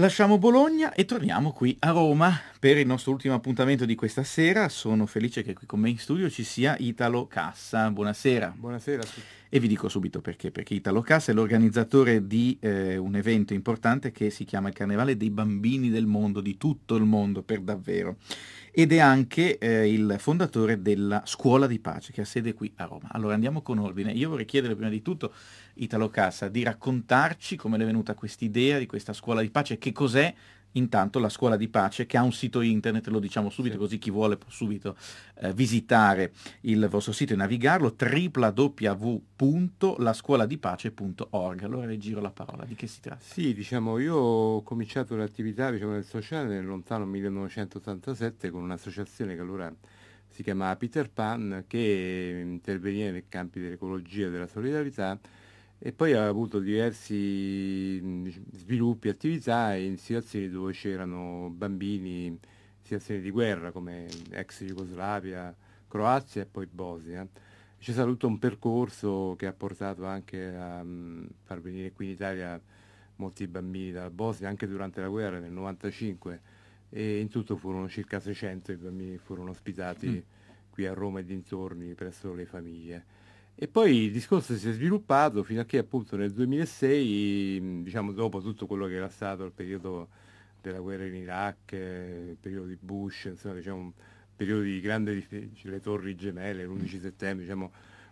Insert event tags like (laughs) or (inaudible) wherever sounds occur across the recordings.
Lasciamo Bologna e torniamo qui a Roma per il nostro ultimo appuntamento di questa sera. Sono felice che qui con me in studio ci sia Italo Cassa. Buonasera. Buonasera a tutti. E vi dico subito perché, perché Italo Cass è l'organizzatore di eh, un evento importante che si chiama il Carnevale dei Bambini del Mondo, di tutto il mondo per davvero. Ed è anche eh, il fondatore della Scuola di Pace che ha sede qui a Roma. Allora andiamo con ordine. Io vorrei chiedere prima di tutto Italo Cassa di raccontarci come le è venuta questa idea di questa Scuola di Pace, che cos'è, intanto la scuola di pace che ha un sito internet, lo diciamo subito sì. così chi vuole può subito eh, visitare il vostro sito e navigarlo, www.lascuoladipace.org. Allora vi giro la parola, di che si tratta? Sì, diciamo, io ho cominciato l'attività diciamo, del sociale nel lontano 1987 con un'associazione che allora si chiamava Peter Pan, che interveniva nei campi dell'ecologia e della solidarietà e poi ha avuto diversi sviluppi, attività in situazioni dove c'erano bambini, situazioni di guerra come ex Jugoslavia, Croazia e poi Bosnia. C'è stato tutto un percorso che ha portato anche a mm, far venire qui in Italia molti bambini dalla Bosnia, anche durante la guerra nel 1995 e in tutto furono circa 600 i bambini che furono ospitati mm. qui a Roma e dintorni presso le famiglie. E poi il discorso si è sviluppato fino a che appunto nel 2006, mm, diciamo dopo tutto quello che era stato il periodo della guerra in Iraq, eh, il periodo di Bush, insomma diciamo un periodo di grande difficoltà, cioè, le torri gemelle, l'11 mm. settembre, diciamo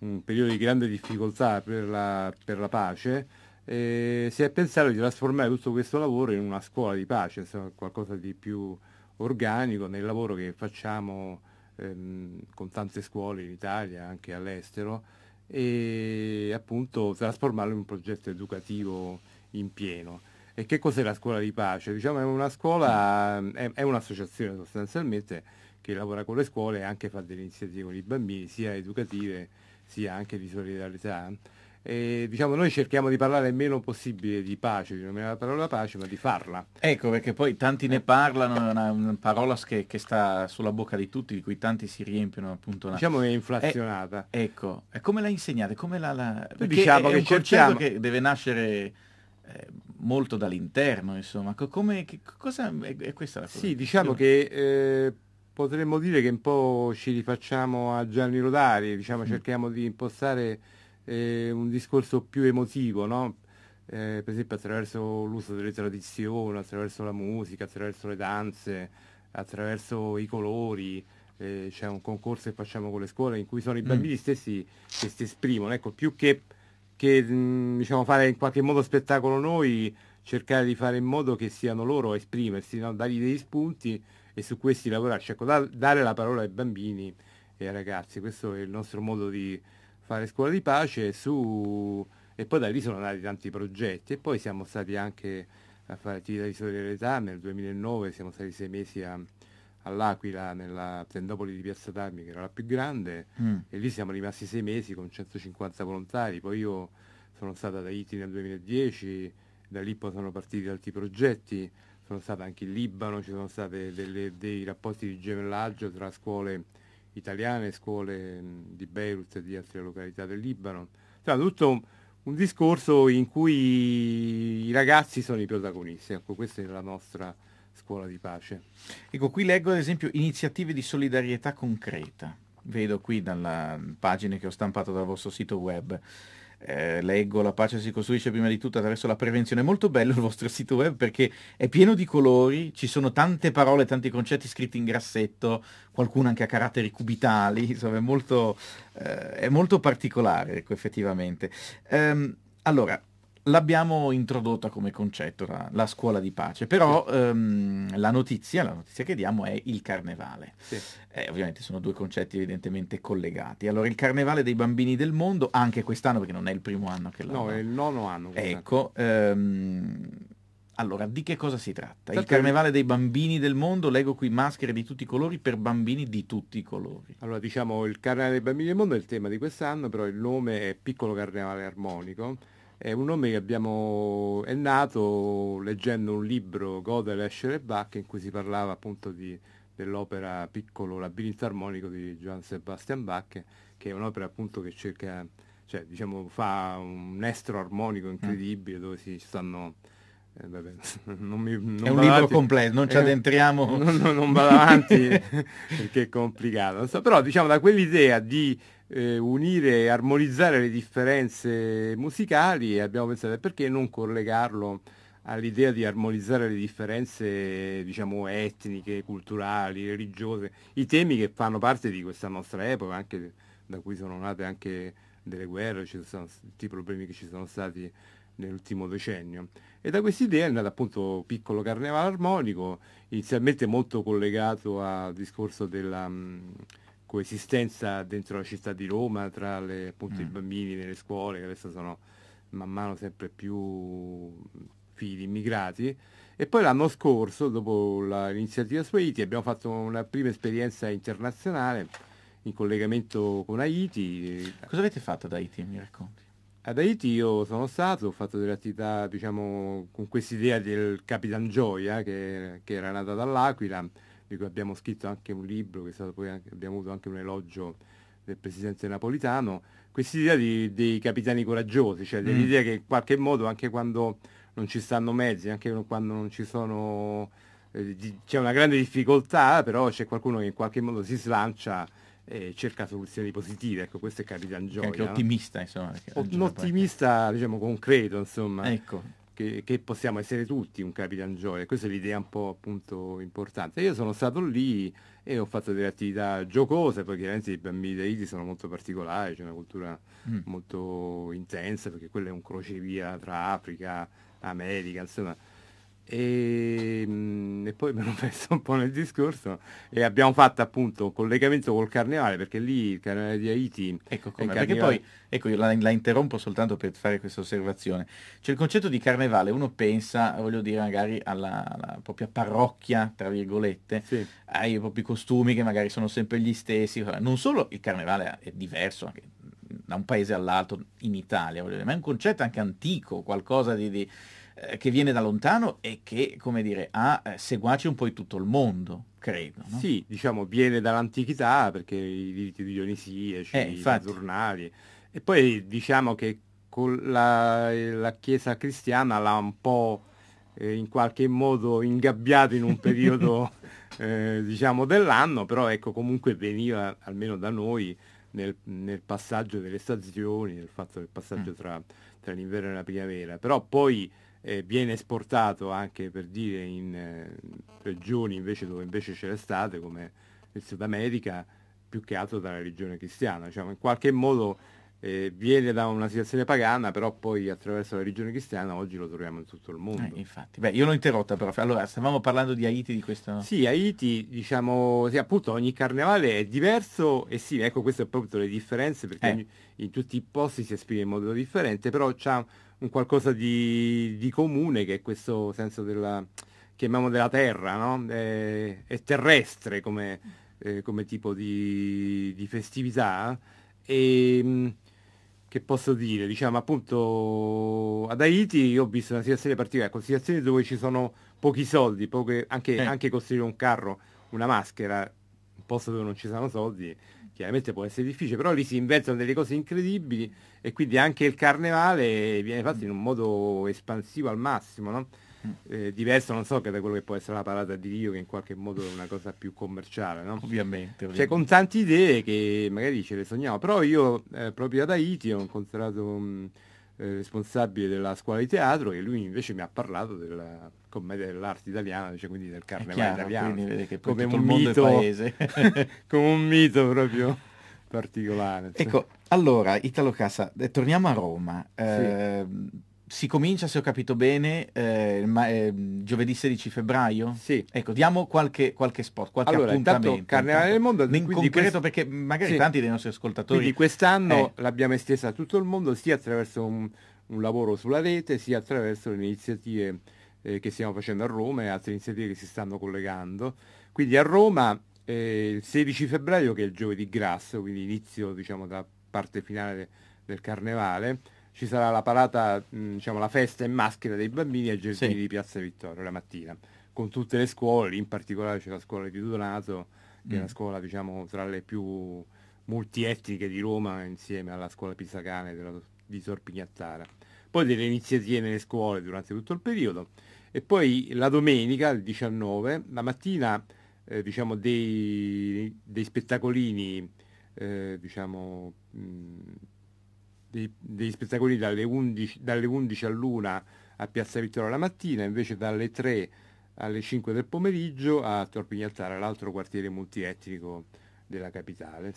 un periodo di grande difficoltà per la, per la pace, eh, si è pensato di trasformare tutto questo lavoro in una scuola di pace, insomma qualcosa di più organico nel lavoro che facciamo ehm, con tante scuole in Italia, anche all'estero e appunto trasformarlo in un progetto educativo in pieno. E che cos'è la scuola di pace? Diciamo è una scuola, è, è un'associazione sostanzialmente che lavora con le scuole e anche fa delle iniziative con i bambini, sia educative sia anche di solidarietà e, diciamo, noi cerchiamo di parlare il meno possibile di pace, di nominare la parola pace, ma di farla. Ecco, perché poi tanti ne parlano, è una, una parola che, che, sta sulla bocca di tutti, di cui tanti si riempiono appunto. Una... Diciamo che è inflazionata. Eh, ecco, e come la insegnate? Come la, la... diciamo è, che un cerchiamo... che deve nascere eh, molto dall'interno, insomma. Come, che, cosa è, è questa la cosa? Sì, diciamo che... Eh potremmo dire che un po' ci rifacciamo a Gianni Rodari, diciamo, mm. cerchiamo di impostare eh, un discorso più emotivo, no? eh, per esempio attraverso l'uso delle tradizioni, attraverso la musica, attraverso le danze, attraverso i colori. Eh, c'è un concorso che facciamo con le scuole in cui sono i mm. bambini mm. stessi che si esprimono, ecco, più che, che mm, diciamo, fare in qualche modo spettacolo noi, cercare di fare in modo che siano loro a esprimersi, no? dargli degli spunti e su questi lavorarci, ecco, da, dare la parola ai bambini e ai ragazzi, questo è il nostro modo di, fare scuola di pace su... e poi da lì sono nati tanti progetti e poi siamo stati anche a fare attività di solidarietà nel 2009 siamo stati sei mesi a, all'Aquila nella tendopoli di Piazza Tarmi che era la più grande mm. e lì siamo rimasti sei mesi con 150 volontari poi io sono stato ad Haiti nel 2010 da lì poi sono partiti altri progetti sono stato anche in Libano ci sono stati dei rapporti di gemellaggio tra scuole italiane, scuole mm, di Beirut e di altre località del Libano. Tra tutto un, un discorso in cui i ragazzi sono i protagonisti, ecco questa è la nostra scuola di pace. Ecco, qui leggo ad esempio iniziative di solidarietà concreta, vedo qui dalla pagina che ho stampato dal vostro sito web eh, leggo la pace si costruisce prima di tutto attraverso la prevenzione. È molto bello il vostro sito web perché è pieno di colori, ci sono tante parole, tanti concetti scritti in grassetto, qualcuno anche a caratteri cubitali, insomma è molto, eh, è molto particolare ecco, effettivamente. Um, allora, l'abbiamo introdotta come concetto, la, la, scuola di pace, però sì. ehm, la, notizia, la notizia, che diamo è il carnevale. Sì. Eh, ovviamente sono due concetti evidentemente collegati. Allora, il carnevale dei bambini del mondo, anche quest'anno, perché non è il primo anno che lo... No, è il nono anno. Ecco, ehm, allora, di che cosa si tratta? Certo. Il carnevale dei bambini del mondo, leggo qui maschere di tutti i colori per bambini di tutti i colori. Allora, diciamo, il carnevale dei bambini del mondo è il tema di quest'anno, però il nome è Piccolo Carnevale Armonico è un nome che abbiamo, è nato leggendo un libro, Godel, Escher e Bach, in cui si parlava appunto di, dell'opera Piccolo Labirinto Armonico di Johann Sebastian Bach, che è un'opera appunto che cerca, cioè diciamo fa un estro armonico mm. incredibile mm. dove si stanno... Eh, vabbè, (laughs) non mi, non è un libro avanti. completo, non ci eh, addentriamo. (laughs) Non, non, non va avanti (laughs) perché è complicato. So, però diciamo da quell'idea di eh, unire e armonizzare le differenze musicali e abbiamo pensato eh, perché non collegarlo all'idea di armonizzare le differenze diciamo etniche, culturali, religiose, i temi che fanno parte di questa nostra epoca, anche da cui sono nate anche delle guerre, ci sono stati problemi che ci sono stati nell'ultimo decennio. E da quest'idea è nato appunto piccolo carnevale armonico, inizialmente molto collegato al discorso della mh, coesistenza dentro la città di Roma tra le, appunto, mm. i bambini nelle scuole, che adesso sono man mano sempre più figli immigrati. E poi l'anno scorso, dopo l'iniziativa su Haiti, abbiamo fatto una prima esperienza internazionale in collegamento con Haiti. Cosa avete fatto ad Haiti, mi racconti? Ad Haiti io sono stato, ho fatto delle attività diciamo, con quest'idea del Capitan Gioia che, che era nata dall'Aquila di cui abbiamo scritto anche un libro, che è stato poi anche, abbiamo avuto anche un elogio del presidente napolitano, quest'idea di, dei capitani coraggiosi, cioè mm. dell'idea che in qualche modo anche quando non ci stanno mezzi, anche quando non ci sono eh, di, c'è una grande difficoltà, però c'è qualcuno che in qualche modo si slancia e cerca soluzioni positive, ecco questo è Capitan Gioia. Anche ottimista, no? insomma. Un ottimista, diciamo, concreto, insomma. Ecco che, che possiamo essere tutti un Capitan Joy, questa è l'idea un po' appunto importante. Io sono stato lì e ho fatto delle attività giocose, poi chiaramente i bambini da Iti sono molto particolari, c'è una cultura mm. molto intensa perché quello è un crocevia tra Africa, America, insomma e, ehm, e, poi abbiamo (laughs) messo un po' nel discorso e abbiamo fatto appunto un collegamento col carnevale perché lì il carnevale di Haiti ecco come perché poi ecco io la, la, interrompo soltanto per fare questa osservazione c'è cioè, il concetto di carnevale uno pensa voglio dire magari alla, alla propria parrocchia tra virgolette sì. ai propri costumi che magari sono sempre gli stessi non solo il carnevale è diverso anche da un paese all'altro in Italia voglio dire, ma è un concetto anche antico qualcosa di, di eh, che viene da lontano e che, come dire, ha eh, seguaci un po' in tutto il mondo, credo. No? Sì, diciamo, viene dall'antichità perché i diritti di Dionisiaci, eh, i giornali. E poi diciamo che con la, la Chiesa cristiana l'ha un po' eh, in qualche modo ingabbiato in un periodo (laughs) eh, diciamo dell'anno, però ecco comunque veniva almeno da noi nel, nel passaggio delle stazioni, nel fatto del passaggio mm. tra, tra l'inverno e la primavera, però poi eh, viene esportato anche per dire in eh, regioni invece dove invece c'è l'estate come il Sud America più che altro dalla religione cristiana diciamo, in qualche modo eh, viene da una situazione pagana però poi attraverso la religione cristiana oggi lo troviamo in tutto il mondo eh, infatti beh io l'ho interrotta però allora stavamo parlando di Haiti di questo sì Haiti diciamo sì, appunto ogni carnevale è diverso e sì ecco queste sono proprio le differenze perché eh. ogni, in tutti i posti si esprime in modo differente però c'è un qualcosa di, di, comune che è questo senso della, chiamiamo della terra, no? è, eh, è terrestre come, eh, come tipo di, di, festività e ehm, che posso dire, diciamo appunto ad Haiti io ho visto una situazione particolare, con ecco, situazioni dove ci sono pochi soldi, poche, anche, eh. anche costruire un carro, una maschera, un posto dove non ci sono soldi chiaramente può essere difficile, però lì si inventano delle cose incredibili e quindi anche il carnevale viene fatto in un modo espansivo al massimo, no? Mm. Eh, diverso non so che da quello che può essere la parata di Rio che in qualche modo è una cosa più commerciale no? ovviamente, ovviamente. cioè con tante idee che magari ce le sogniamo però io eh, proprio ad Haiti ho incontrato mh, mm, eh, responsabile della scuola di teatro e lui invece mi ha parlato della commedia dell'arte italiana, cioè quindi del carnevale italiano, come un, mito, paese. (laughs) come un mito proprio particolare. Ecco, allora Italo Cassa, eh, torniamo a Roma. Sì. Ehm, si comincia, se ho capito bene, eh, ma, eh, giovedì 16 febbraio? Sì. Ecco, diamo qualche, qualche spot, qualche allora, appuntamento. Carnevale del Mondo... In concreto quest... perché magari sì. tanti dei nostri ascoltatori... Quindi quest'anno eh. l'abbiamo estesa a tutto il mondo, sia attraverso un, un lavoro sulla rete, sia attraverso le iniziative eh, che stiamo facendo a Roma e altre iniziative che si stanno collegando. Quindi a Roma eh, il 16 febbraio, che è il giovedì grasso, quindi inizio diciamo da parte finale del carnevale, ci sarà la parata, mh, diciamo la festa in maschera dei bambini al giardino sì. di Piazza Vittorio la mattina, con tutte le scuole, in particolare c'è la scuola di Donato, che mm. è una scuola diciamo tra le più multietniche di Roma insieme alla scuola pisacane della, di Sorpignattara. Poi delle iniziative nelle scuole durante tutto il periodo e poi la domenica, il 19, la mattina eh, diciamo dei, dei spettacolini eh, diciamo mh, dei, degli spettacoli dalle 11, dalle 11 all'1 a Piazza Vittorio la mattina, invece dalle 3 alle 5 del pomeriggio a Torpignattara, l'altro quartiere multietnico della capitale.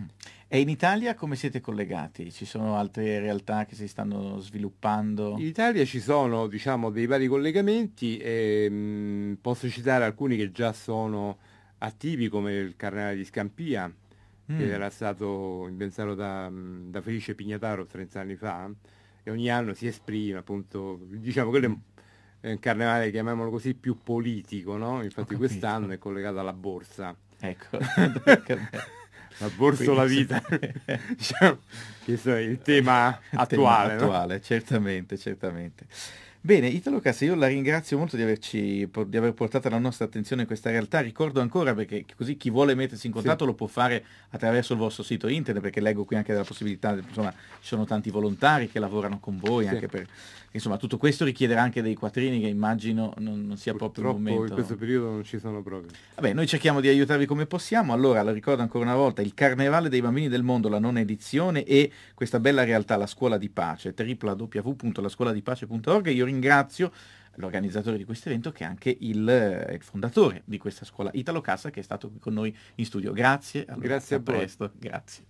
Mm. E in Italia come siete collegati? Ci sono altre realtà che si stanno sviluppando? In Italia ci sono diciamo, dei vari collegamenti, e, ehm, mh, posso citare alcuni che già sono attivi come il Carnale di Scampia, mm. che era stato inventato da, mm, da Felice Pignataro 30 anni fa e ogni anno si esprime appunto, diciamo quello è un, mm. carnevale, chiamiamolo così, più politico, no? Infatti quest'anno è collegato alla borsa. Ecco. (laughs) la borsa o la vita, (laughs) diciamo, questo è il tema attuale. Tema attuale, no? certamente, certamente. Bene, Italo Cassa, io la ringrazio molto di, averci, di aver portato alla nostra attenzione questa realtà. Ricordo ancora perché così chi vuole mettersi in contatto sì. lo può fare attraverso il vostro sito internet, perché leggo qui anche della possibilità, insomma, ci sono tanti volontari che lavorano con voi, sì. anche per, insomma, tutto questo richiederà anche dei quattrini che immagino non, non sia Purtroppo proprio il momento. in questo periodo non ci sono proprio. Vabbè, noi cerchiamo di aiutarvi come possiamo. Allora, lo ricordo ancora una volta, il Carnevale dei Bambini del Mondo, la nona edizione e questa bella realtà, la Scuola di Pace, www.lascuoladipace.org. Io ringrazio l'organizzatore di questo evento che è anche il, eh, il, fondatore di questa scuola, Italo Cassa, che è stato qui con noi in studio. Grazie, allora, grazie a, a presto, grazie.